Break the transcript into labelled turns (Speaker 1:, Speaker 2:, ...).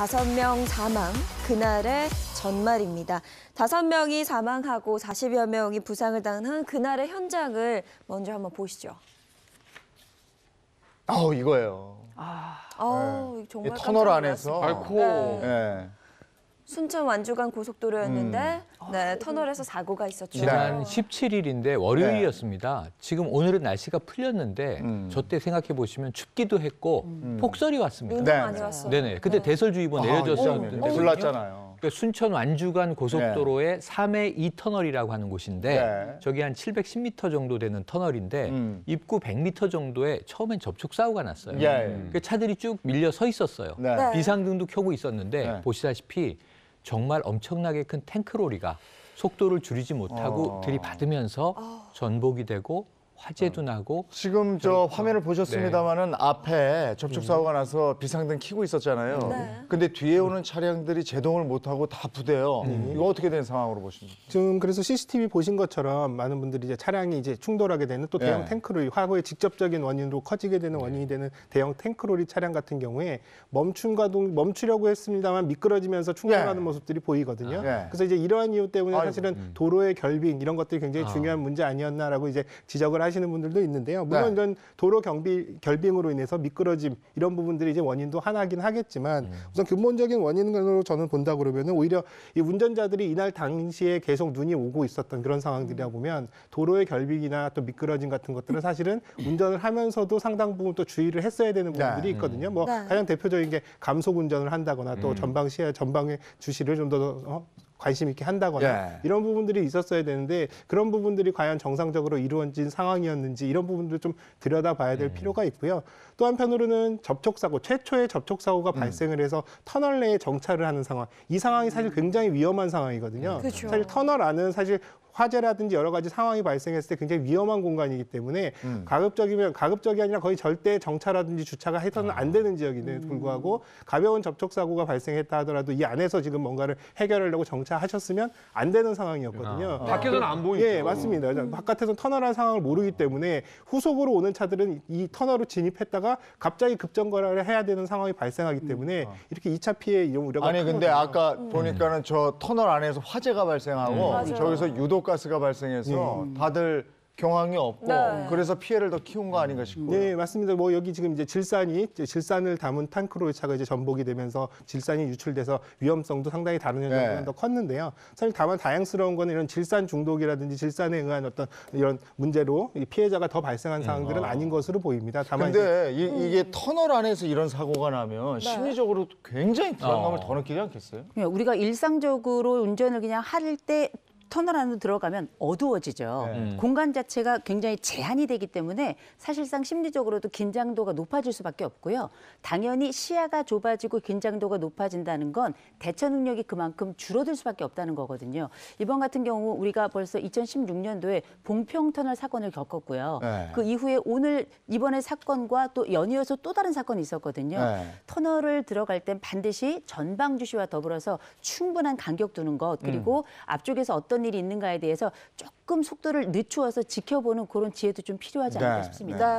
Speaker 1: 다섯 명 사망, 그날의 전말입니다. 다 명이 사망하고 40여 명이 부상을 당한 그날의 현장을 먼저 한번 보시죠.
Speaker 2: 아 이거예요.
Speaker 1: 아, 네. 아 정말 터널 안에서.
Speaker 3: 아코 네. 네.
Speaker 1: 순천 완주간 고속도로였는데 음. 아, 네, 터널에서 사고가 있었죠. 지난
Speaker 3: 17일인데 아. 월요일이었습니다. 네. 지금 오늘은 날씨가 풀렸는데 음. 저때 생각해 보시면 춥기도 했고 음. 폭설이 왔습니다. 눈도 네. 많이 네. 왔어요. 네네. 그때 네. 대설주의보 내려졌었는데 아, 불났잖아요. 그 그러니까 순천 완주간 고속도로의 3회 2터널이라고 하는 곳인데 네. 저기 한 710m 정도 되는 터널인데 음. 입구 100m 정도에 처음엔 접촉 사고가 났어요. 예, 예. 그 차들이 쭉 밀려 서 있었어요. 네. 비상등도 켜고 있었는데 네. 보시다시피 정말 엄청나게 큰 탱크로리가 속도를 줄이지 못하고 어. 들이받으면서 어. 전복이 되고 화재도 어. 나고 지금 저
Speaker 2: 화면을 어, 보셨습니다만은 네. 앞에 접촉 사고가 음. 나서 비상등 켜고 있었잖아요. 네.
Speaker 4: 근데 뒤에 오는 차량들이 제동을 못 하고 다 부대요. 음. 음. 이거 어떻게 된 상황으로 보십니까? 지금 그래서 CCTV 보신 것처럼 많은 분들이 이제 차량이 이제 충돌하게 되는 또 대형 예. 네. 탱크를 화고의 직접적인 원인으로 커지게 되는 네. 원인이 되는 대형 탱크로리 차량 같은 경우에 멈춘가 동, 멈추려고 했습니다만 미끄러지면서 충돌하는 예. 모습들이 보이거든요. 예. 그래서 이제 이러한 이유 때문에 아이고, 사실은 도로의 결빙 이런 것들이 굉장히 아. 중요한 문제 아니었나라고 이제 지적을 하. 하시는 분들도 있는데요. 물론 네. 이런 도로 경비 결빙으로 인해서 미끄러짐 이런 부분들이 이제 원인도 하나긴 하겠지만 음. 우선 근본적인 원인으로 저는 본다 그러면은 오히려 이 운전자들이 이날 당시에 계속 눈이 오고 있었던 그런 상황들이라 음. 보면 도로의 결빙이나 또 미끄러짐 같은 것들은 사실은 운전을 하면서도 상당 부분 또 주의를 했어야 되는 네. 부분들이 있거든요. 음. 뭐 네. 가장 대표적인 게 감속 운전을 한다거나 또 음. 전방 시야 전방의 주시를 좀 더 어, 관심 있게 한다거나 예. 이런 부분들이 있었어야 되는데 그런 부분들이 과연 정상적으로 이루어진 상황이었는지 이런 부분들 좀 들여다봐야 될 음. 필요가 있고요. 또 한편으로는 접촉 사고 최초의 접촉 사고가 음. 발생을 해서 터널 내에 정차를 하는 상황 이 상황이 사실 음. 굉장히 위험한 상황이거든요. 그렇죠. 사실 터널 안은 사실 화재라든지 여러 가지 상황이 발생했을 때 굉장히 위험한 공간이기 때문에 음. 가급적이면 가급적이 아니라 거의 절대 정차라든지 주차가 해서는 안 아. 되는 지역인데 음. 불구하고 가벼운 접촉 사고가 발생했다 하더라도 이 안에서 지금 뭔가를 해결하려고 정차하셨으면 안 되는 상황이었거든요. 아. 밖에서는 안 보이죠. 예, 맞습니다. 음. 바깥에서 터널한 상황을 모르기 때문에 후속으로 오는 차들은 이 터널로 진입했다가 갑자기 급정거를 해야 되는 상황이 발생하기 때문에 음. 아. 이렇게 2차 피해 이런 우려가 아니 근데 거잖아요. 아까
Speaker 2: 음. 보니까는 저 터널 안에서 화재가 발생하고 음. 저기서 유독 이온가스가 발생해서 네. 음. 다들 경황이 없고 네. 그래서 피해를 더 키운 거 아닌가
Speaker 4: 싶고요. 네, 맞습니다. 뭐 여기 지금 이제 질산이 이제 질산을 담은 탱크로 차가 이제 전복이 되면서 질산이 유출돼서 위험성도 상당히 다른 현상보다 네. 더 컸는데요. 사실 다만 다양스러운 거는 이런 질산 중독이라든지 질산에 의한 어떤 이런 문제로 피해자가 더 발생한 음. 상황들은 아. 아닌 것으로 보입니다. 다만 이 근데 이, 게
Speaker 2: 터널 안에서 이런 사고가 나면 네. 심리적으로 굉장히
Speaker 1: 불안감을 어. 더 느끼지 않겠어요? 우리가 일상적으로 운전을 그냥 할때 터널 안으로 들어가면 어두워지죠. 네. 음. 공간 자체가 굉장히 제한이 되기 때문에 사실상 심리적으로도 긴장도가 높아질 수밖에 없고요. 당연히 시야가 좁아지고 긴장도가 높아진다는 건 대처 능력이 그만큼 줄어들 수밖에 없다는 거거든요. 이번 같은 경우 우리가 벌써 2016년도에 봉평 터널 사건을 겪었고요. 네. 그 이후에 오늘 이번에 사건과 또 연이어서 또 다른 사건이 있었거든요. 네. 터널을 들어갈 땐 반드시 전방 주시와 더불어서 충분한 간격 두는 것 그리고 음. 앞쪽에서 어떤 어떤 일이 있는가에 대해서 조금 속도를 늦추어서 지켜보는 그런 지혜도 좀 필요하지 않을까 네, 싶습니다. 네.